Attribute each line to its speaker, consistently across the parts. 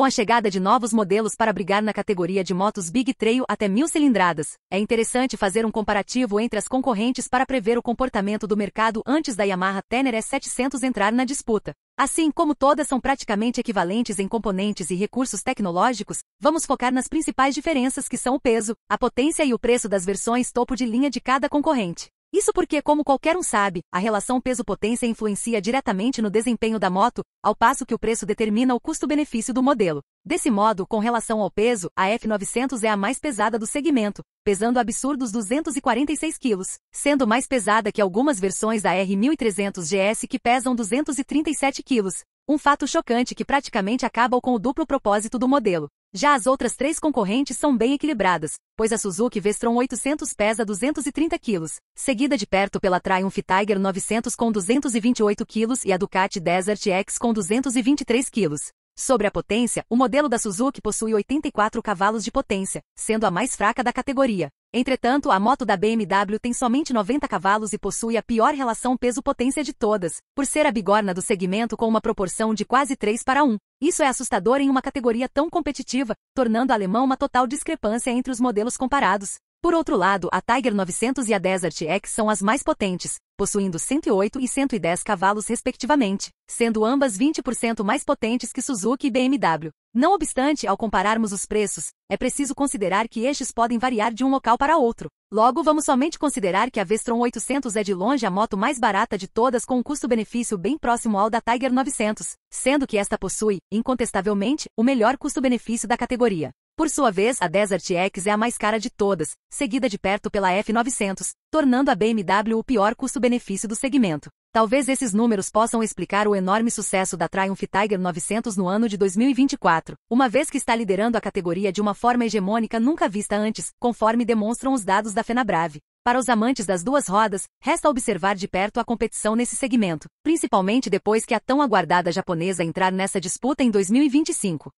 Speaker 1: Com a chegada de novos modelos para brigar na categoria de motos Big Trail até mil cilindradas, é interessante fazer um comparativo entre as concorrentes para prever o comportamento do mercado antes da Yamaha Tenere 700 entrar na disputa. Assim como todas são praticamente equivalentes em componentes e recursos tecnológicos, vamos focar nas principais diferenças que são o peso, a potência e o preço das versões topo de linha de cada concorrente. Isso porque, como qualquer um sabe, a relação peso-potência influencia diretamente no desempenho da moto, ao passo que o preço determina o custo-benefício do modelo. Desse modo, com relação ao peso, a F900 é a mais pesada do segmento, pesando absurdos 246 kg, sendo mais pesada que algumas versões da R1300 GS que pesam 237 kg, um fato chocante que praticamente acaba com o duplo propósito do modelo. Já as outras três concorrentes são bem equilibradas, pois a Suzuki Vestron 800 pesa 230 kg, seguida de perto pela Triumph Tiger 900 com 228 kg e a Ducati Desert X com 223 kg. Sobre a potência, o modelo da Suzuki possui 84 cavalos de potência, sendo a mais fraca da categoria. Entretanto, a moto da BMW tem somente 90 cavalos e possui a pior relação peso-potência de todas, por ser a bigorna do segmento com uma proporção de quase 3 para 1. Isso é assustador em uma categoria tão competitiva, tornando a alemã uma total discrepância entre os modelos comparados. Por outro lado, a Tiger 900 e a Desert X são as mais potentes, possuindo 108 e 110 cavalos respectivamente, sendo ambas 20% mais potentes que Suzuki e BMW. Não obstante, ao compararmos os preços, é preciso considerar que estes podem variar de um local para outro. Logo, vamos somente considerar que a Vestron 800 é de longe a moto mais barata de todas com um custo-benefício bem próximo ao da Tiger 900, sendo que esta possui, incontestavelmente, o melhor custo-benefício da categoria. Por sua vez, a Desert X é a mais cara de todas, seguida de perto pela F900, tornando a BMW o pior custo-benefício do segmento. Talvez esses números possam explicar o enorme sucesso da Triumph Tiger 900 no ano de 2024, uma vez que está liderando a categoria de uma forma hegemônica nunca vista antes, conforme demonstram os dados da Fenabrave. Para os amantes das duas rodas, resta observar de perto a competição nesse segmento, principalmente depois que a tão aguardada japonesa entrar nessa disputa em 2025.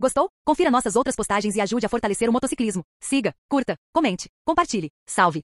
Speaker 1: Gostou? Confira nossas outras postagens e ajude a fortalecer o motociclismo. Siga, curta, comente, compartilhe, salve!